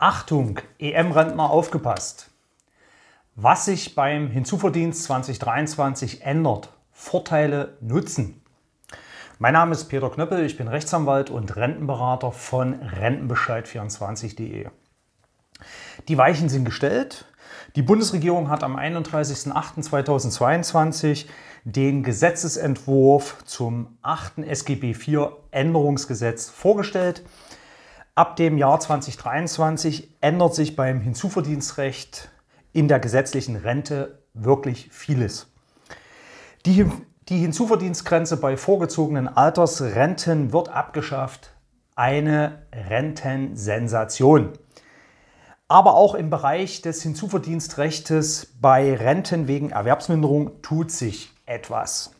Achtung, EM-Rentner aufgepasst. Was sich beim Hinzuverdienst 2023 ändert. Vorteile nutzen. Mein Name ist Peter Knöppel, ich bin Rechtsanwalt und Rentenberater von Rentenbescheid24.de. Die Weichen sind gestellt. Die Bundesregierung hat am 31.08.2022 den Gesetzesentwurf zum 8. SGB IV Änderungsgesetz vorgestellt. Ab dem Jahr 2023 ändert sich beim Hinzuverdienstrecht in der gesetzlichen Rente wirklich vieles. Die, die Hinzuverdienstgrenze bei vorgezogenen Altersrenten wird abgeschafft. Eine Rentensensation. Aber auch im Bereich des Hinzuverdienstrechts bei Renten wegen Erwerbsminderung tut sich etwas.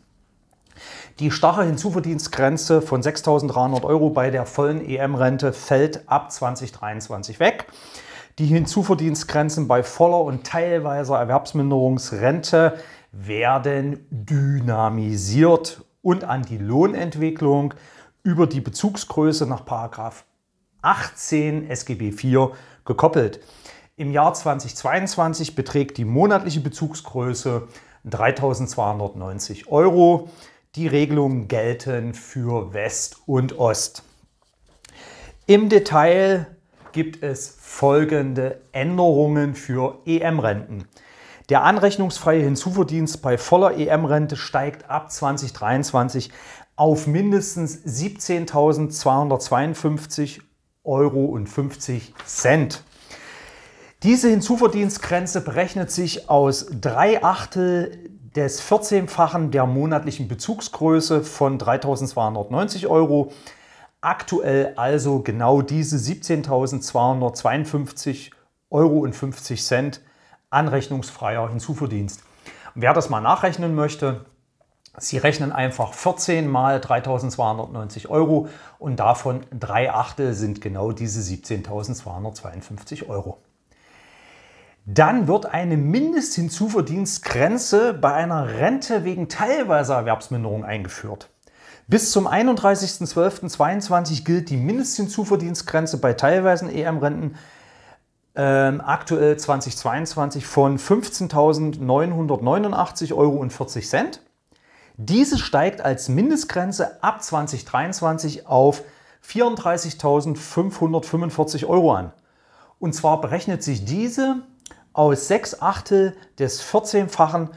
Die starre Hinzuverdienstgrenze von 6.300 Euro bei der vollen EM-Rente fällt ab 2023 weg. Die Hinzuverdienstgrenzen bei voller und teilweiser Erwerbsminderungsrente werden dynamisiert und an die Lohnentwicklung über die Bezugsgröße nach 18 SGB IV gekoppelt. Im Jahr 2022 beträgt die monatliche Bezugsgröße 3.290 Euro. Die Regelungen gelten für West und Ost. Im Detail gibt es folgende Änderungen für EM-Renten. Der anrechnungsfreie Hinzuverdienst bei voller EM-Rente steigt ab 2023 auf mindestens 17.252,50 Euro. Diese Hinzuverdienstgrenze berechnet sich aus drei Achtel des 14-fachen der monatlichen Bezugsgröße von 3.290 Euro. Aktuell also genau diese 17.252 Euro und 50 Cent anrechnungsfreier Hinzuverdienst. wer das mal nachrechnen möchte, Sie rechnen einfach 14 mal 3.290 Euro und davon drei Achtel sind genau diese 17.252 Euro dann wird eine Mindesthinzuverdienstgrenze bei einer Rente wegen teilweiser Erwerbsminderung eingeführt. Bis zum 31.12.22 gilt die Mindesthinzuverdienstgrenze bei teilweisen EM-Renten äh, aktuell 2022 von 15.989,40 Euro. Diese steigt als Mindestgrenze ab 2023 auf 34.545 Euro an. Und zwar berechnet sich diese aus 6 Achtel des 14-fachen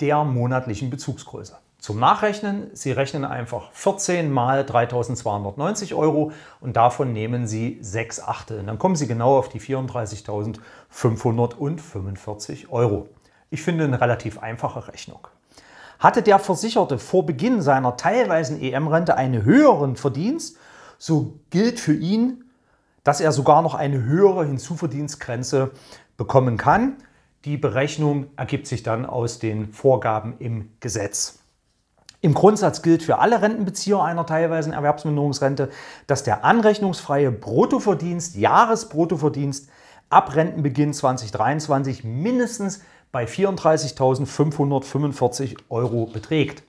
der monatlichen Bezugsgröße. Zum Nachrechnen, Sie rechnen einfach 14 mal 3290 Euro und davon nehmen Sie 6 Achtel. Und dann kommen Sie genau auf die 34.545 Euro. Ich finde eine relativ einfache Rechnung. Hatte der Versicherte vor Beginn seiner teilweisen EM-Rente einen höheren Verdienst, so gilt für ihn, dass er sogar noch eine höhere Hinzuverdienstgrenze bekommen kann. Die Berechnung ergibt sich dann aus den Vorgaben im Gesetz. Im Grundsatz gilt für alle Rentenbezieher einer teilweisen Erwerbsminderungsrente, dass der anrechnungsfreie Bruttoverdienst, Jahresbruttoverdienst ab Rentenbeginn 2023 mindestens bei 34.545 Euro beträgt.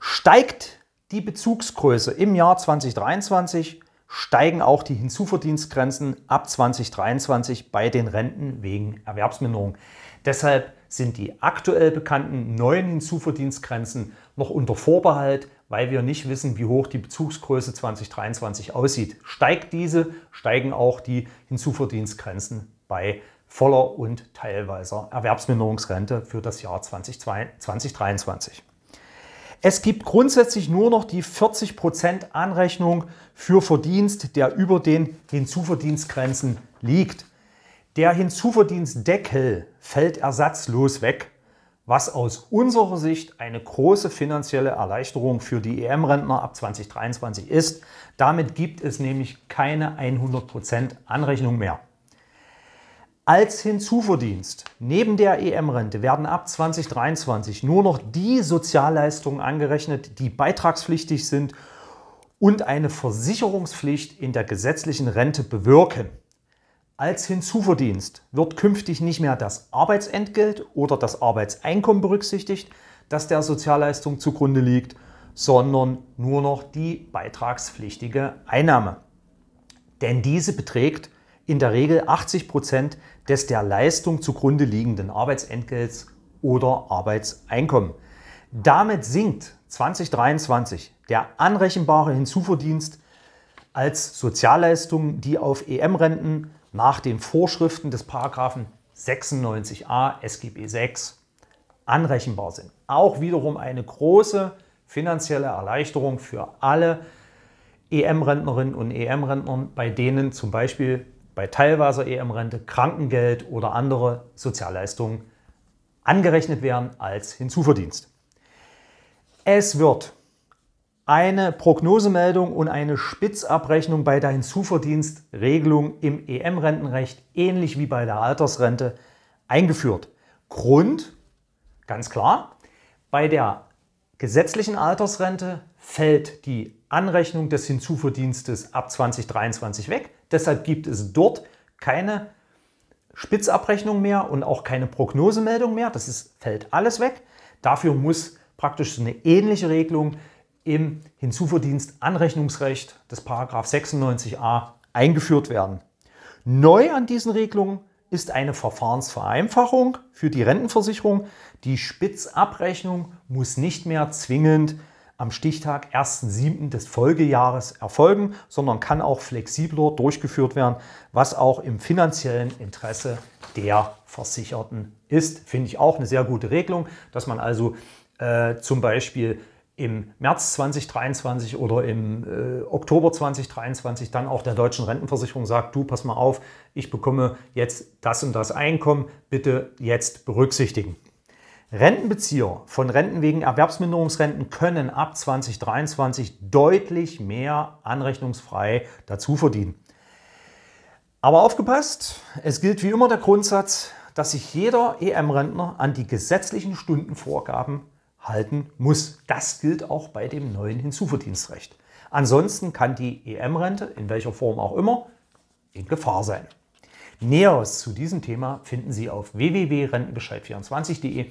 Steigt die Bezugsgröße im Jahr 2023 steigen auch die Hinzuverdienstgrenzen ab 2023 bei den Renten wegen Erwerbsminderung. Deshalb sind die aktuell bekannten neuen Hinzuverdienstgrenzen noch unter Vorbehalt, weil wir nicht wissen, wie hoch die Bezugsgröße 2023 aussieht. Steigt diese, steigen auch die Hinzuverdienstgrenzen bei voller und teilweiser Erwerbsminderungsrente für das Jahr 2022, 2023. Es gibt grundsätzlich nur noch die 40% Anrechnung für Verdienst, der über den Hinzuverdienstgrenzen liegt. Der Hinzuverdienstdeckel fällt ersatzlos weg, was aus unserer Sicht eine große finanzielle Erleichterung für die EM-Rentner ab 2023 ist. Damit gibt es nämlich keine 100% Anrechnung mehr als Hinzuverdienst. Neben der EM-Rente werden ab 2023 nur noch die Sozialleistungen angerechnet, die beitragspflichtig sind und eine Versicherungspflicht in der gesetzlichen Rente bewirken. Als Hinzuverdienst wird künftig nicht mehr das Arbeitsentgelt oder das Arbeitseinkommen berücksichtigt, das der Sozialleistung zugrunde liegt, sondern nur noch die beitragspflichtige Einnahme. Denn diese beträgt in der Regel 80 Prozent des der Leistung zugrunde liegenden Arbeitsentgelts oder Arbeitseinkommen. Damit sinkt 2023 der anrechenbare Hinzuverdienst als Sozialleistung, die auf EM-Renten nach den Vorschriften des Paragraphen 96a SGB VI anrechenbar sind. Auch wiederum eine große finanzielle Erleichterung für alle EM-Rentnerinnen und EM-Rentner, bei denen zum Beispiel bei teilweiser EM-Rente Krankengeld oder andere Sozialleistungen angerechnet werden als Hinzuverdienst. Es wird eine Prognosemeldung und eine Spitzabrechnung bei der Hinzuverdienstregelung im EM-Rentenrecht ähnlich wie bei der Altersrente eingeführt. Grund, ganz klar, bei der gesetzlichen Altersrente fällt die Anrechnung des Hinzuverdienstes ab 2023 weg Deshalb gibt es dort keine Spitzabrechnung mehr und auch keine Prognosemeldung mehr. Das ist, fällt alles weg. Dafür muss praktisch eine ähnliche Regelung im Hinzuverdienstanrechnungsrecht Anrechnungsrecht des 96a eingeführt werden. Neu an diesen Regelungen ist eine Verfahrensvereinfachung für die Rentenversicherung. Die Spitzabrechnung muss nicht mehr zwingend am Stichtag 1.7. des Folgejahres erfolgen, sondern kann auch flexibler durchgeführt werden, was auch im finanziellen Interesse der Versicherten ist. Finde ich auch eine sehr gute Regelung, dass man also äh, zum Beispiel im März 2023 oder im äh, Oktober 2023 dann auch der deutschen Rentenversicherung sagt, du pass mal auf, ich bekomme jetzt das und das Einkommen, bitte jetzt berücksichtigen. Rentenbezieher von Renten wegen Erwerbsminderungsrenten können ab 2023 deutlich mehr anrechnungsfrei dazu verdienen. Aber aufgepasst, es gilt wie immer der Grundsatz, dass sich jeder EM-Rentner an die gesetzlichen Stundenvorgaben halten muss. Das gilt auch bei dem neuen Hinzuverdienstrecht. Ansonsten kann die EM-Rente, in welcher Form auch immer, in Gefahr sein. Näheres zu diesem Thema finden Sie auf www.rentenbescheid24.de